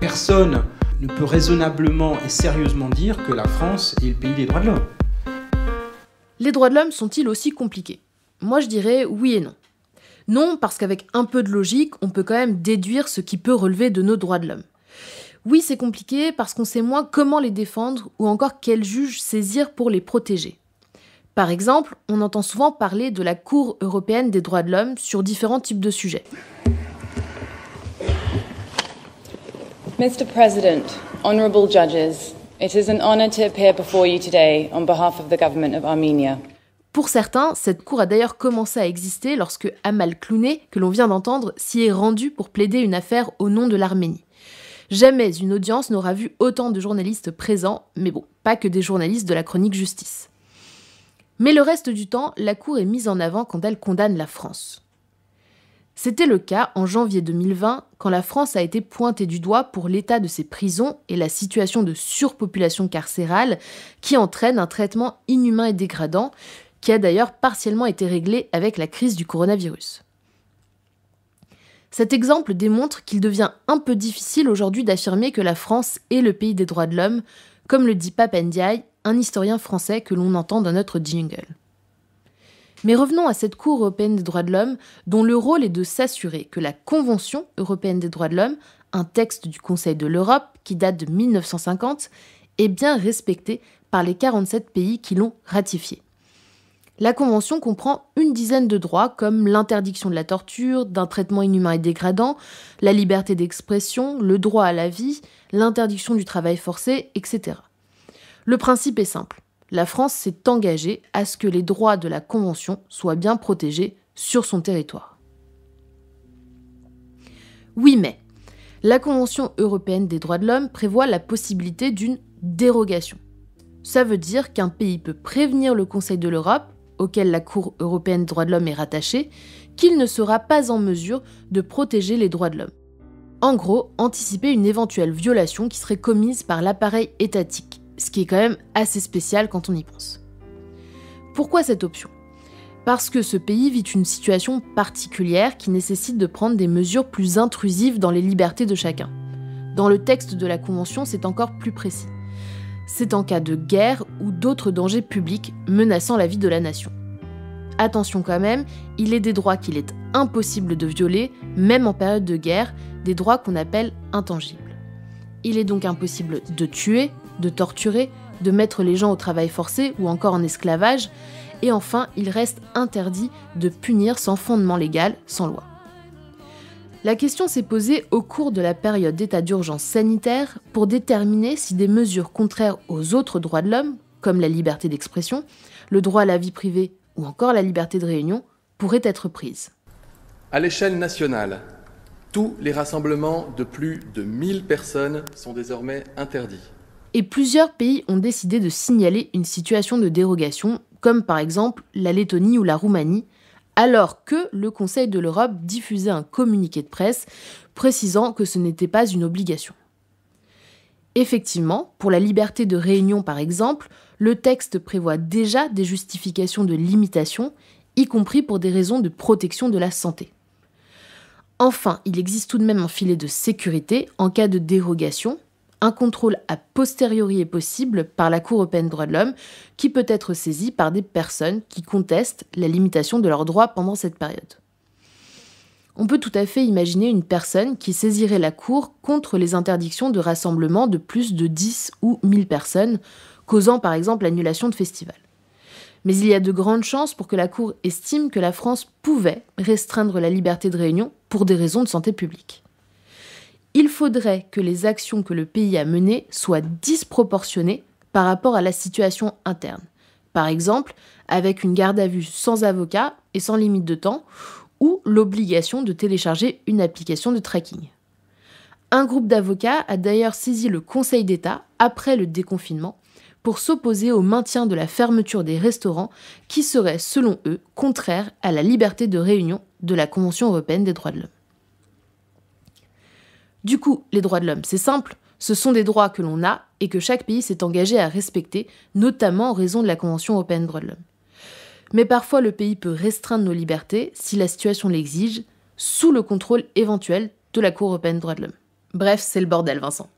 personne ne peut raisonnablement et sérieusement dire que la France est le pays des droits de l'homme. Les droits de l'homme sont-ils aussi compliqués Moi je dirais oui et non. Non, parce qu'avec un peu de logique, on peut quand même déduire ce qui peut relever de nos droits de l'homme. Oui, c'est compliqué parce qu'on sait moins comment les défendre ou encore quel juge saisir pour les protéger. Par exemple, on entend souvent parler de la Cour européenne des droits de l'homme sur différents types de sujets. Mr. President, honourable judges, it is an honor to appear before you today on behalf of the government of Armenia. Pour certains, cette cour a d'ailleurs commencé à exister lorsque Amal Clooney, que l'on vient d'entendre, s'y est rendu pour plaider une affaire au nom de l'Arménie. Jamais une audience n'aura vu autant de journalistes présents, mais bon, pas que des journalistes de la chronique justice. Mais le reste du temps, la Cour est mise en avant quand elle condamne la France. C'était le cas en janvier 2020, quand la France a été pointée du doigt pour l'état de ses prisons et la situation de surpopulation carcérale qui entraîne un traitement inhumain et dégradant, qui a d'ailleurs partiellement été réglé avec la crise du coronavirus. Cet exemple démontre qu'il devient un peu difficile aujourd'hui d'affirmer que la France est le pays des droits de l'homme, comme le dit Pape Ndiaye, un historien français que l'on entend dans notre jingle. Mais revenons à cette Cour européenne des droits de l'homme, dont le rôle est de s'assurer que la Convention européenne des droits de l'homme, un texte du Conseil de l'Europe qui date de 1950, est bien respectée par les 47 pays qui l'ont ratifiée. La Convention comprend une dizaine de droits comme l'interdiction de la torture, d'un traitement inhumain et dégradant, la liberté d'expression, le droit à la vie, l'interdiction du travail forcé, etc. Le principe est simple la France s'est engagée à ce que les droits de la Convention soient bien protégés sur son territoire. Oui mais, la Convention européenne des droits de l'homme prévoit la possibilité d'une dérogation. Ça veut dire qu'un pays peut prévenir le Conseil de l'Europe, auquel la Cour européenne des droits de l'homme est rattachée, qu'il ne sera pas en mesure de protéger les droits de l'homme. En gros, anticiper une éventuelle violation qui serait commise par l'appareil étatique ce qui est quand même assez spécial quand on y pense. Pourquoi cette option Parce que ce pays vit une situation particulière qui nécessite de prendre des mesures plus intrusives dans les libertés de chacun. Dans le texte de la Convention, c'est encore plus précis. C'est en cas de guerre ou d'autres dangers publics menaçant la vie de la nation. Attention quand même, il est des droits qu'il est impossible de violer, même en période de guerre, des droits qu'on appelle intangibles. Il est donc impossible de tuer, de torturer, de mettre les gens au travail forcé ou encore en esclavage, et enfin il reste interdit de punir sans fondement légal, sans loi. La question s'est posée au cours de la période d'état d'urgence sanitaire pour déterminer si des mesures contraires aux autres droits de l'homme, comme la liberté d'expression, le droit à la vie privée ou encore la liberté de réunion, pourraient être prises. À l'échelle nationale, tous les rassemblements de plus de 1000 personnes sont désormais interdits. Et plusieurs pays ont décidé de signaler une situation de dérogation, comme par exemple la Lettonie ou la Roumanie, alors que le Conseil de l'Europe diffusait un communiqué de presse précisant que ce n'était pas une obligation. Effectivement, pour la liberté de réunion par exemple, le texte prévoit déjà des justifications de limitation, y compris pour des raisons de protection de la santé. Enfin, il existe tout de même un filet de sécurité en cas de dérogation, un contrôle a posteriori est possible par la Cour européenne des droits de l'homme, qui peut être saisie par des personnes qui contestent la limitation de leurs droits pendant cette période. On peut tout à fait imaginer une personne qui saisirait la Cour contre les interdictions de rassemblement de plus de 10 ou 1000 personnes, causant par exemple l'annulation de festivals. Mais il y a de grandes chances pour que la Cour estime que la France pouvait restreindre la liberté de réunion pour des raisons de santé publique il faudrait que les actions que le pays a menées soient disproportionnées par rapport à la situation interne. Par exemple, avec une garde à vue sans avocat et sans limite de temps, ou l'obligation de télécharger une application de tracking. Un groupe d'avocats a d'ailleurs saisi le Conseil d'État après le déconfinement pour s'opposer au maintien de la fermeture des restaurants qui serait, selon eux, contraire à la liberté de réunion de la Convention européenne des droits de l'homme. Du coup, les droits de l'homme, c'est simple, ce sont des droits que l'on a et que chaque pays s'est engagé à respecter, notamment en raison de la Convention européenne des droits de l'homme. Mais parfois, le pays peut restreindre nos libertés si la situation l'exige, sous le contrôle éventuel de la Cour européenne des droits de l'homme. Bref, c'est le bordel, Vincent.